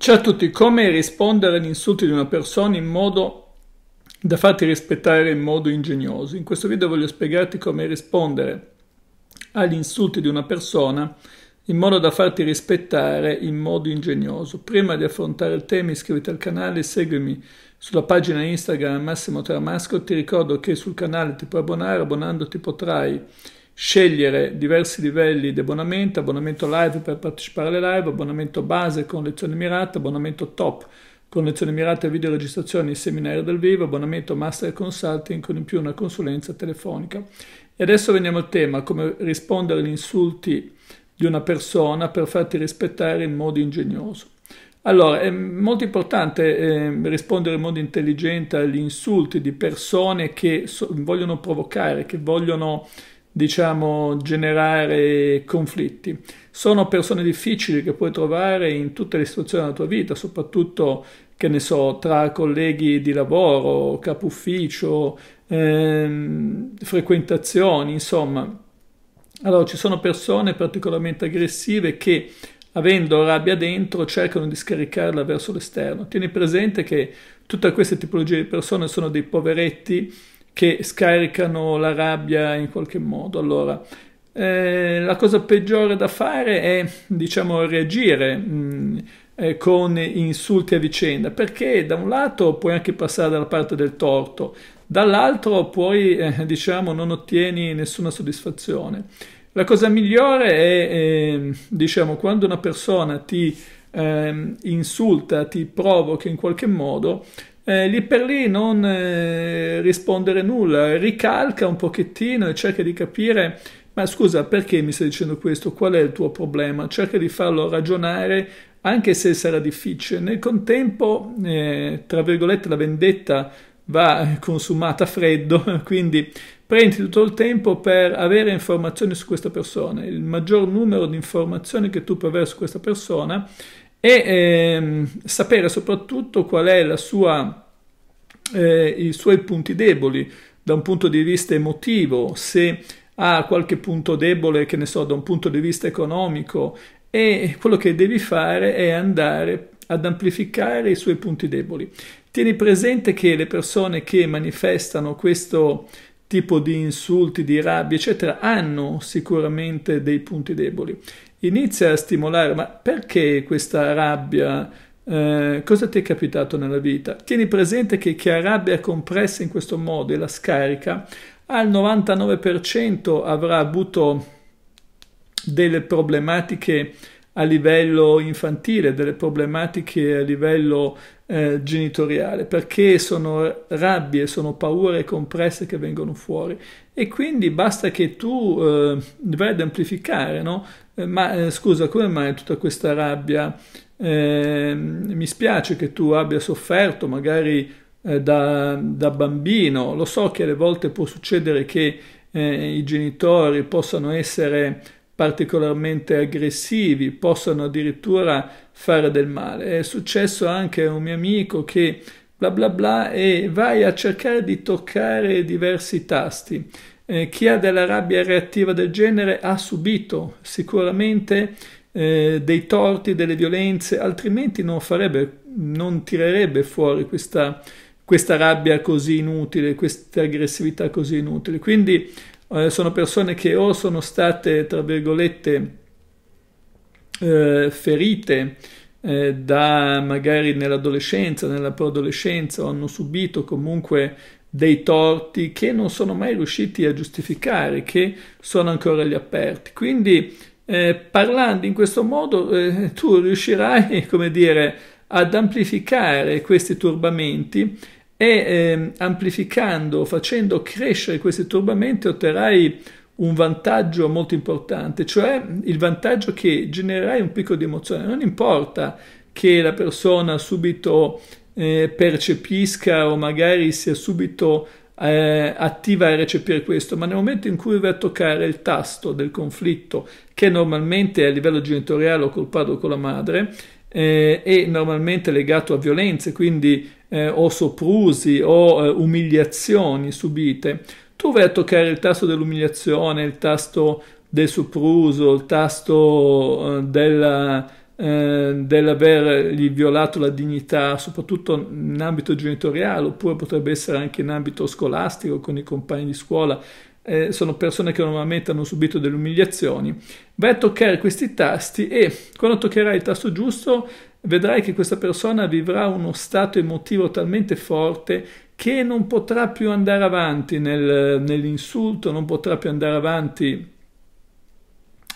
Ciao a tutti, come rispondere agli insulti di una persona in modo da farti rispettare in modo ingegnoso? In questo video voglio spiegarti come rispondere agli insulti di una persona in modo da farti rispettare in modo ingegnoso. Prima di affrontare il tema iscriviti al canale, seguimi sulla pagina Instagram Massimo Tramasco, ti ricordo che sul canale ti puoi abbonare, abbonandoti potrai scegliere diversi livelli di abbonamento, abbonamento live per partecipare alle live, abbonamento base con lezione mirata, abbonamento top con lezione mirata a video registrazioni e seminari dal vivo, abbonamento master consulting con in più una consulenza telefonica. E adesso veniamo al tema, come rispondere agli insulti di una persona per farti rispettare in modo ingegnoso. Allora, è molto importante eh, rispondere in modo intelligente agli insulti di persone che so vogliono provocare, che vogliono diciamo, generare conflitti. Sono persone difficili che puoi trovare in tutte le situazioni della tua vita, soprattutto, che ne so, tra colleghi di lavoro, capo ufficio, ehm, frequentazioni, insomma. Allora, ci sono persone particolarmente aggressive che, avendo rabbia dentro, cercano di scaricarla verso l'esterno. Tieni presente che tutte queste tipologie di persone sono dei poveretti che scaricano la rabbia in qualche modo. Allora, eh, la cosa peggiore da fare è, diciamo, reagire mh, mm, eh, con insulti a vicenda, perché da un lato puoi anche passare dalla parte del torto, dall'altro poi, eh, diciamo, non ottieni nessuna soddisfazione. La cosa migliore è, ehm, diciamo, quando una persona ti ehm, insulta, ti provoca in qualche modo, eh, lì per lì non eh, rispondere nulla, ricalca un pochettino e cerca di capire ma scusa perché mi stai dicendo questo, qual è il tuo problema, cerca di farlo ragionare anche se sarà difficile. Nel contempo, eh, tra virgolette, la vendetta va consumata a freddo, quindi prendi tutto il tempo per avere informazioni su questa persona, il maggior numero di informazioni che tu puoi avere su questa persona e ehm, sapere soprattutto qual è sua, eh, i suoi punti deboli da un punto di vista emotivo, se ha qualche punto debole, che ne so, da un punto di vista economico e quello che devi fare è andare ad amplificare i suoi punti deboli. Tieni presente che le persone che manifestano questo tipo di insulti, di rabbia, eccetera, hanno sicuramente dei punti deboli inizia a stimolare, ma perché questa rabbia? Eh, cosa ti è capitato nella vita? Tieni presente che chi ha rabbia compressa in questo modo e la scarica, al 99% avrà avuto delle problematiche a livello infantile, delle problematiche a livello eh, genitoriale, perché sono rabbie, sono paure compresse che vengono fuori e quindi basta che tu eh, vai ad amplificare, no? Eh, ma eh, scusa, come mai tutta questa rabbia? Ehm, mi spiace che tu abbia sofferto magari eh, da, da, bambino, lo so che alle volte può succedere che eh, i genitori possano essere particolarmente aggressivi, possono addirittura fare del male. È successo anche a un mio amico che bla bla bla e vai a cercare di toccare diversi tasti. Eh, chi ha della rabbia reattiva del genere ha subito sicuramente eh, dei torti, delle violenze, altrimenti non farebbe, non tirerebbe fuori questa, questa rabbia così inutile, questa aggressività così inutile. Quindi eh, sono persone che o sono state, tra virgolette, eh, ferite eh, da magari nell'adolescenza, nella preadolescenza, o hanno subito comunque dei torti che non sono mai riusciti a giustificare, che sono ancora agli aperti. Quindi eh, parlando in questo modo eh, tu riuscirai, come dire, ad amplificare questi turbamenti e eh, amplificando, facendo crescere questi turbamenti otterrai un vantaggio molto importante, cioè il vantaggio che genererai un picco di emozione. Non importa che la persona subito eh, percepisca o magari sia subito eh, attiva a recepire questo, ma nel momento in cui vai a toccare il tasto del conflitto, che normalmente a livello genitoriale o col padre o con la madre, eh, è normalmente legato a violenze, quindi eh, o soprusi o eh, umiliazioni subite, tu vai a toccare il tasto dell'umiliazione, il tasto del sopruso, il tasto eh, della, eh, dell'avergli violato la dignità, soprattutto in ambito genitoriale, oppure potrebbe essere anche in ambito scolastico con i compagni di scuola, eh, sono persone che normalmente hanno subito delle umiliazioni. Vai a toccare questi tasti e quando toccherai il tasto giusto vedrai che questa persona vivrà uno stato emotivo talmente forte che non potrà più andare avanti nel, nell'insulto, non potrà più andare avanti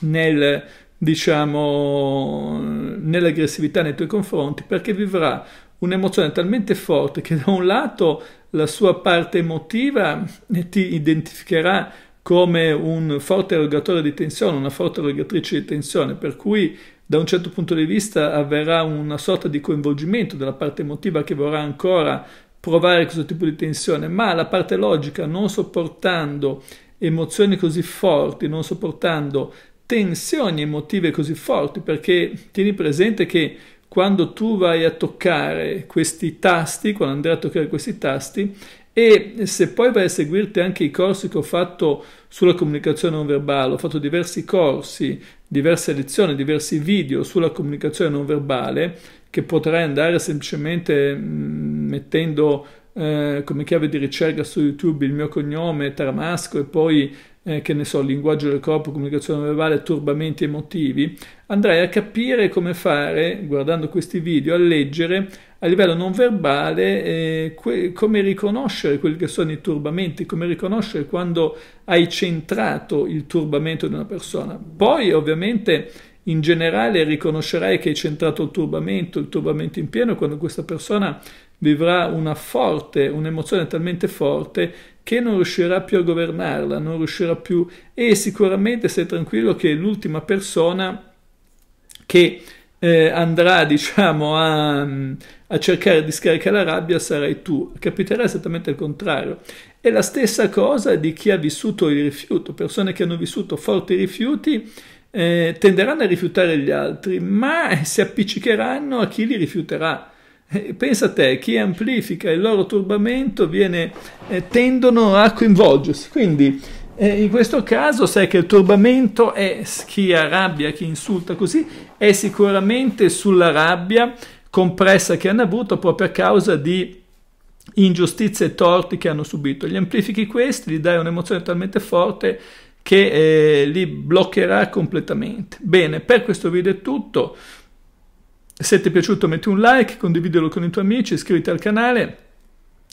nel, diciamo, nell'aggressività nei tuoi confronti perché vivrà un'emozione talmente forte che da un lato la sua parte emotiva ti identificherà come un forte erogatore di tensione, una forte erogatrice di tensione, per cui da un certo punto di vista avverrà una sorta di coinvolgimento della parte emotiva che vorrà ancora provare questo tipo di tensione, ma la parte logica non sopportando emozioni così forti, non sopportando tensioni emotive così forti, perché tieni presente che quando tu vai a toccare questi tasti, quando andrai a toccare questi tasti, e se poi vai a seguirti anche i corsi che ho fatto sulla comunicazione non verbale, ho fatto diversi corsi, diverse lezioni, diversi video sulla comunicazione non verbale, che potrai andare semplicemente mm, mettendo eh, come chiave di ricerca su YouTube il mio cognome Taramasco e poi eh, che ne so, linguaggio del corpo, comunicazione verbale, turbamenti emotivi, andrai a capire come fare, guardando questi video, a leggere a livello non verbale eh, que- come riconoscere quelli che sono i turbamenti, come riconoscere quando hai centrato il turbamento di una persona. Poi ovviamente in generale riconoscerai che hai centrato il turbamento, il turbamento in pieno, quando questa persona vivrà una forte, un'emozione talmente forte che non riuscirà più a governarla, non riuscirà più e sicuramente stai tranquillo che l'ultima persona che eh, andrà diciamo a, a, cercare di scaricare la rabbia sarai tu capiterà esattamente il contrario è la stessa cosa di chi ha vissuto il rifiuto persone che hanno vissuto forti rifiuti eh, tenderanno a rifiutare gli altri ma si appiccicheranno a chi li rifiuterà pensa a te, chi amplifica il loro turbamento viene, eh, tendono a coinvolgersi. Quindi eh, in questo caso sai che il turbamento è chi arrabbia, chi insulta così, è sicuramente sulla rabbia compressa che hanno avuto proprio a causa di ingiustizie e torti che hanno subito. Gli amplifichi questi, gli dai un'emozione talmente forte che eh, li bloccherà completamente. Bene, per questo video è tutto. Se ti è piaciuto metti un like, condividilo con i tuoi amici, iscriviti al canale,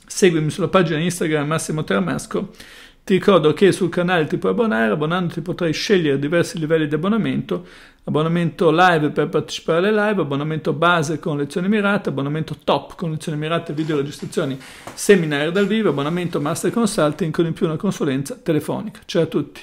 seguimi sulla pagina Instagram Massimo Termasco. Ti ricordo che sul canale ti puoi abbonare, abbonandoti potrai scegliere diversi livelli di abbonamento, abbonamento live per partecipare alle live, abbonamento base con lezioni mirate, abbonamento top con lezioni mirate, video registrazioni, seminari dal vivo, abbonamento master consulting con in più una consulenza telefonica. Ciao a tutti!